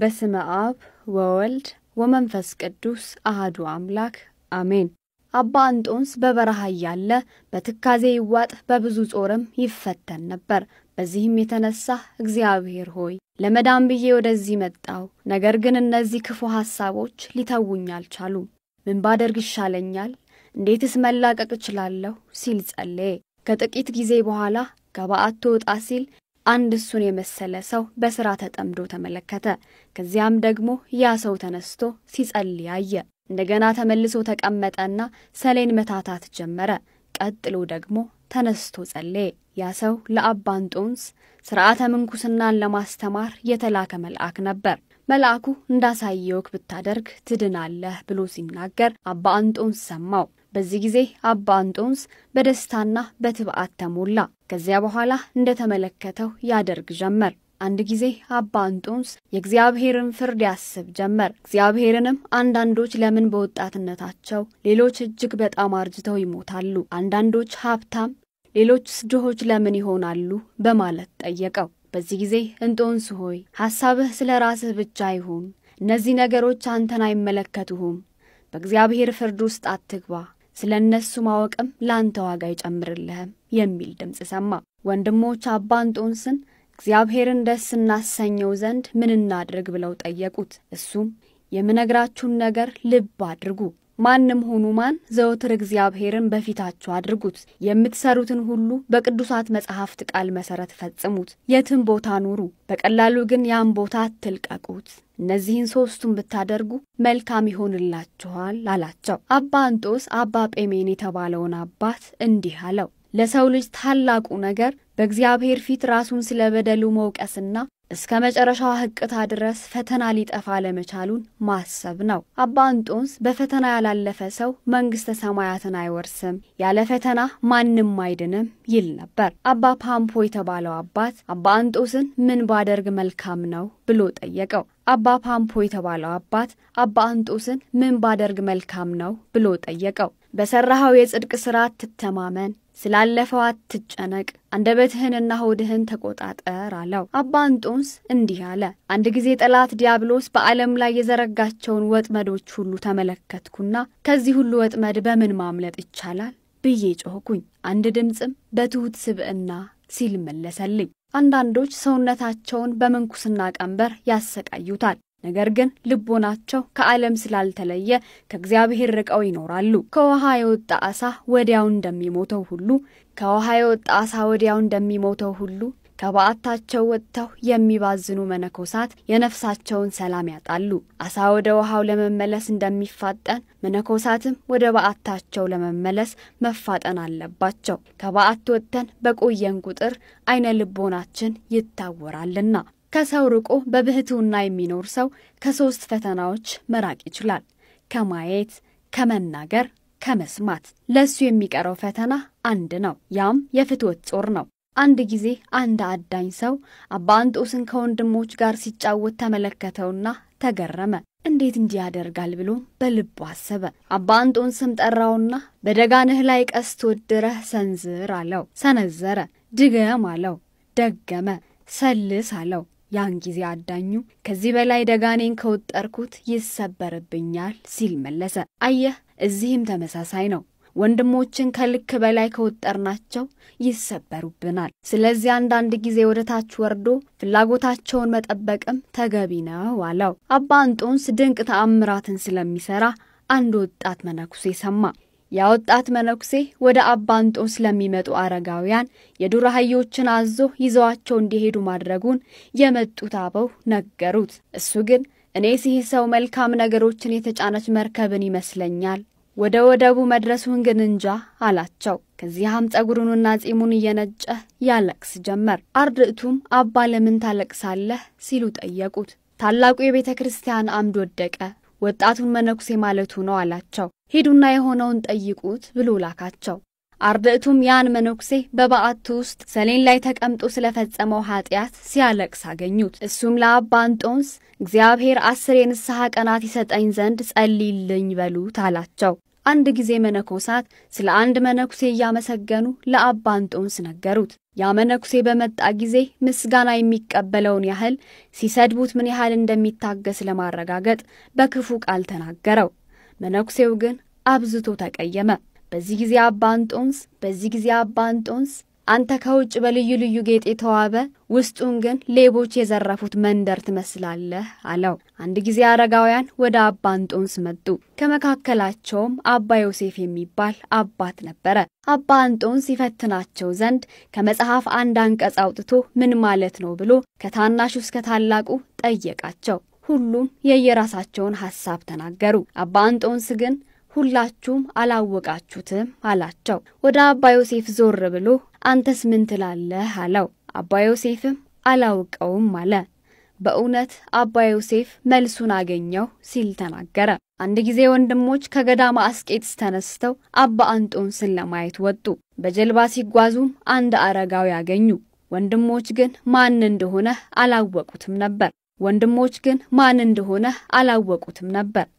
በስመ አብ ወወልድ ወመንፈስ ቅዱስ አህዱ አምላክ አሜን። አባ አንጦንስ በበረሃ እያለ በትካዜ ይዋጥ በብዙ ጾርም ይፈተን ነበር። በዚህም የተነሳ እግዚአብሔር ሆይ ለመዳን ብዬ ወደዚህ መጣው፣ ነገር ግን እነዚህ ክፉ ሐሳቦች ሊተውኝ አልቻሉም። ምን ባደርግ ይሻለኛል? እንዴትስ መላቀቅ እችላለሁ? ሲል ጸለየ። ከጥቂት ጊዜ በኋላ ገባአት ትወጣ ሲል አንድ እሱን የመሰለ ሰው በስራ ተጠምዶ ተመለከተ። ከዚያም ደግሞ ያ ሰው ተነስቶ ሲጸልይ አየ። እንደገና ተመልሶ ተቀመጠና ሰሌን መታታት ጀመረ። ቀጥሎ ደግሞ ተነስቶ ጸለየ። ያ ሰው ለአባንጦንስ ስርዓተ ምንኩስናን ለማስተማር የተላከ መልአክ ነበር። መልአኩ እንዳሳየውክ ብታደርግ ትድናለህ ብሎ ሲናገር አባ ሰማው። በዚህ ጊዜ አባ አንጦንስ በደስታና በትብዓት ተሞላ። ከዚያ በኋላ እንደተመለከተው ያደርግ ጀመር። አንድ ጊዜ አባ አንጦንስ የእግዚአብሔርን ፍርድ ያስብ ጀመር። እግዚአብሔርንም አንዳንዶች ለምን በወጣትነታቸው ሌሎች እጅግ በጣም አርጅተው ይሞታሉ? አንዳንዶች ሀብታም፣ ሌሎችስ ድሆች ለምን ይሆናሉ? በማለት ጠየቀው። በዚህ ጊዜ እንጦንስ ሆይ ሐሳብህ ስለ ራስህ ብቻ ይሁን። እነዚህ ነገሮች አንተን አይመለከቱሁም። በእግዚአብሔር ፍርድ ውስጥ አትግባ ስለ እነሱ ማወቅም ለአንተ ዋጋ አይጨምርልህም የሚል ድምፅ ሰማ። ወንድሞች አባ እንጦንስን እግዚአብሔርን ደስ እናሰኘው ዘንድ ምን እናድርግ ብለው ጠየቁት። እሱም የምነግራችሁን ነገር ልብ አድርጉ፣ ማንም ሁኑ ማን ዘወትር እግዚአብሔርን በፊታችሁ አድርጉት። የምትሰሩትን ሁሉ በቅዱሳት መጽሐፍት ቃል መሰረት ፈጽሙት። የትም ቦታ ኑሩ፣ በቀላሉ ግን ያን ቦታ አትልቀቁት። እነዚህን ሦስቱን ብታደርጉ መልካም ይሆንላችኋል አላቸው። አባ አንጦስ አባ ጴሜን የተባለውን አባት እንዲህ አለው። ለሰው ልጅ ታላቁ ነገር በእግዚአብሔር ፊት ራሱን ስለ በደሉ መውቀስና እስከ መጨረሻዋ ህቅታ ድረስ ፈተና ሊጠፋ አለመቻሉን ማሰብ ነው። አባ እንጦንስ በፈተና ያላለፈ ሰው መንግስተ ሰማያትን አይወርስም፣ ያለ ፈተና ማንም አይድንም ይል ነበር። አባ ፓምፖ የተባለው አባት አባ ምን ባደርግ መልካም ነው ብሎ ጠየቀው። አባ ፓምፖ የተባለው አባት አባ እንጦስን ምን ባደርግ መልካም ነው ብሎ ጠየቀው። በሰራኸው የጽድቅ ስራ ትተማመን ስላለፈው አትጨነቅ፣ አንደበትህንና ሆድህን ተቆጣጠር አለው። አባ እንጦንስ እንዲህ አለ። አንድ ጊዜ ጠላት ዲያብሎስ በዓለም ላይ የዘረጋቸውን ወጥመዶች ሁሉ ተመለከትኩና ከዚህ ሁሉ ወጥመድ በምን ማምለጥ ይቻላል ብዬ ጮህኩኝ። አንድ ድምፅም በትሑት ስብዕና ሲል መለሰልኝ። አንዳንዶች ሰውነታቸውን በምንኩስና ቀንበር ያሰቃዩታል። ነገር ግን ልቦናቸው ከዓለም ስላልተለየ ከእግዚአብሔር ርቀው ይኖራሉ። ከውሃ የወጣ አሳ ወዲያው እንደሚሞተው ሁሉ ከውሃ የወጣ አሳ ወዲያው እንደሚሞተው ሁሉ ከበዓታቸው ወጥተው የሚባዝኑ መነኮሳት የነፍሳቸውን ሰላም ያጣሉ። አሳ ወደ ውሃው ለመመለስ እንደሚፋጠን መነኮሳትም ወደ በዓታቸው ለመመለስ መፋጠን አለባቸው። ከበዓት ወጥተን በቆየን ቁጥር አይነ ልቦናችን ይታወራልና ከሰው ርቆ በብህትውና የሚኖር ሰው ከሶስት ፈተናዎች መራቅ ይችላል። ከማየት፣ ከመናገር፣ ከመስማት። ለእሱ የሚቀረው ፈተና አንድ ነው፣ ያም የፍትወት ጾር ነው። አንድ ጊዜ አንድ አዳኝ ሰው አባ አንጦስን ከወንድሞች ጋር ሲጫወት ተመለከተውና ተገረመ። እንዴት እንዲህ ያደርጋል ብሎ በልቡ አሰበ። አባ ስም ጠራውና በደጋንህ ላይ ቀስት ወድረህ ሰንዝር አለው። ሰነዘረ። ድገም አለው። ደገመ። ሰልስ አለው። ያን ጊዜ አዳኙ ከዚህ በላይ ደጋኔን ከወጠርኩት ይሰበርብኛል ሲል መለሰ። አየህ፣ እዚህም ተመሳሳይ ነው። ወንድሞችን ከልክ በላይ ከወጠርናቸው ይሰበሩብናል። ስለዚህ አንዳንድ ጊዜ ወደ ታች ወርዶ ፍላጎታቸውን መጠበቅም ተገቢ ነው አለው። አባ እንጦንስ ድንቅ ተአምራትን ስለሚሰራ አንድ ወጣት መነኩሴ ሰማ። ያወጣት መነኩሴ ወደ አባንጦስ ለሚመጡ አረጋውያን የዱር አህዮችን አዞ ይዘዋቸው እንዲሄዱ ማድረጉን የመጡት አበው ነገሩት። እሱ ግን እኔ ሲህ ሰው መልካም ነገሮችን የተጫነች መርከብን ይመስለኛል፣ ወደ ወደቡ መድረሱን ግን እንጃ አላቸው። ከዚያም ጸጉሩንና ጺሙን እየነጨ ያለቅስ ጀመር። አርድእቱም አባ ለምን ታለቅሳለህ ሲሉ ጠየቁት። ታላቁ የቤተ ክርስቲያን አምድ ወደቀ ወጣቱን መነኩሴ ማለቱ ነው አላቸው። ሂዱና የሆነውን ጠይቁት ብሎ ላካቸው። አርድእቱም ያን መነኩሴ በበዓቱ ውስጥ ሰሌን ላይ ተቀምጦ ስለፈጸመው ኃጢአት ሲያለቅስ አገኙት። እሱም ለአባ አንጦንስ እግዚአብሔር አስር የንስሐ ቀናት ይሰጠኝ ዘንድ ጸልይልኝ በሉት አላቸው። አንድ ጊዜ መነኮሳት ስለ አንድ መነኩሴ እያመሰገኑ ለአባ እንጦንስ ነገሩት። ያ መነኩሴ በመጣ ጊዜ ምስጋና የሚቀበለውን ያህል ሲሰድቡት ምን ያህል እንደሚታገስ ለማረጋገጥ በክፉ ቃል ተናገረው። መነኩሴው ግን አብዝቶ ተቀየመ። በዚህ ጊዜ አባ እንጦንስ በዚህ ጊዜ አባ እንጦንስ አንተ ከውጭ በልዩ ልዩ ጌጥ የተዋበ ውስጡን ግን ሌቦች የዘረፉት መንደር ትመስላለህ አለው። አንድ ጊዜ አረጋውያን ወደ አባ አንጦንስ መጡ። ከመካከላቸውም አባ ዮሴፍ የሚባል አባት ነበረ። አባ አንጦንስ ይፈትናቸው ዘንድ ከመጽሐፍ አንድ አንቀጽ አውጥቶ ምን ማለት ነው ብሎ ከታናሹ እስከ ታላቁ ጠየቃቸው። ሁሉም የየራሳቸውን ሐሳብ ተናገሩ። አባ አንጦንስ ግን ሁላችሁም አላወቃችሁትም አላቸው። ወደ አባ ዮሴፍ ዞር ብሎ አንተስ ምን ትላለህ አለው። አባ ዮሴፍም አላውቀውም አለ። በእውነት አባ ዮሴፍ መልሱን አገኘው ሲል ተናገረ። አንድ ጊዜ ወንድሞች ከገዳማ አስቄጥስ ተነስተው አባ አንጦንስን ለማየት ወጡ። በጀልባ ሲጓዙም አንድ አረጋዊ አገኙ። ወንድሞች ግን ማን እንደሆነ አላወቁትም ነበር ወንድሞች ግን ማን እንደሆነ አላወቁትም ነበር።